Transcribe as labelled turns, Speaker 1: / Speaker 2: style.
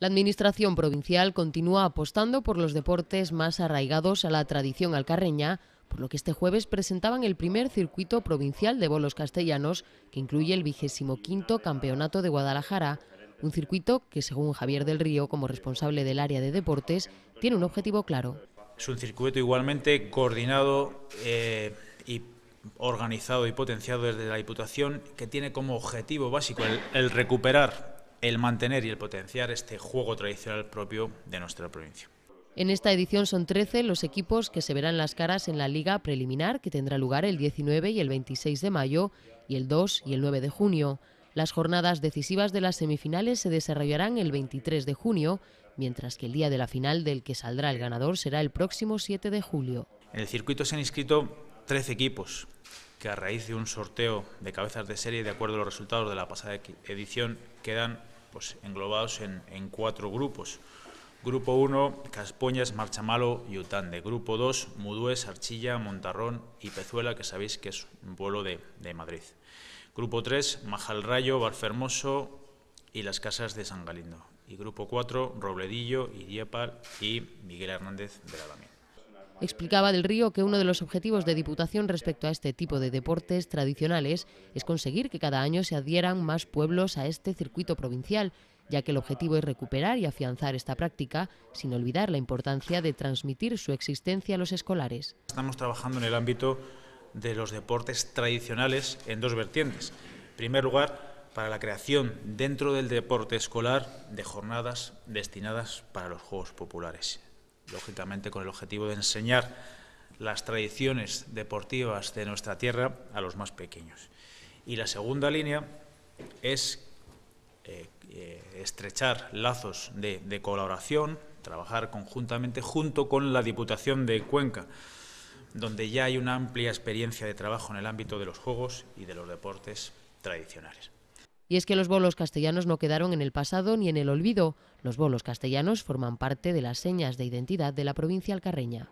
Speaker 1: La Administración provincial continúa apostando por los deportes más arraigados a la tradición alcarreña, por lo que este jueves presentaban el primer circuito provincial de bolos castellanos, que incluye el vigésimo quinto Campeonato de Guadalajara, un circuito que, según Javier del Río, como responsable del área de deportes, tiene un objetivo claro.
Speaker 2: Es un circuito igualmente coordinado eh, y organizado y potenciado desde la Diputación, que tiene como objetivo básico el recuperar el mantener y el potenciar este juego tradicional propio de nuestra provincia.
Speaker 1: En esta edición son 13 los equipos que se verán las caras en la liga preliminar que tendrá lugar el 19 y el 26 de mayo y el 2 y el 9 de junio. Las jornadas decisivas de las semifinales se desarrollarán el 23 de junio, mientras que el día de la final del que saldrá el ganador será el próximo 7 de julio.
Speaker 2: En el circuito se han inscrito 13 equipos que a raíz de un sorteo de cabezas de serie, de acuerdo a los resultados de la pasada edición, quedan pues, englobados en, cuatro grupos. Grupo 1, Caspoñas, Marchamalo y Utande. Grupo 2, mudúes Archilla, Montarrón y Pezuela, que sabéis que es un pueblo de, Madrid. Grupo 3, Majalrayo, Barfermoso y las Casas de San Galindo. Y grupo 4, Robledillo, Iriepal y Miguel Hernández de la
Speaker 1: Explicaba del Río que uno de los objetivos de Diputación respecto a este tipo de deportes tradicionales es conseguir que cada año se adhieran más pueblos a este circuito provincial, ya que el objetivo es recuperar y afianzar esta práctica, sin olvidar la importancia de transmitir su existencia a los escolares.
Speaker 2: Estamos trabajando en el ámbito de los deportes tradicionales en dos vertientes. En primer lugar, para la creación dentro del deporte escolar de jornadas destinadas para los Juegos Populares lógicamente con el objetivo de enseñar las tradiciones deportivas de nuestra tierra a los más pequeños. Y la segunda línea es eh, eh, estrechar lazos de, colaboración, trabajar conjuntamente junto con la Diputación de Cuenca, donde ya hay una amplia experiencia de trabajo en el ámbito de los juegos y de los deportes
Speaker 1: tradicionales. Y es que los bolos castellanos no quedaron en el pasado ni en el olvido. Los bolos castellanos forman parte de las señas de identidad de la provincia alcarreña.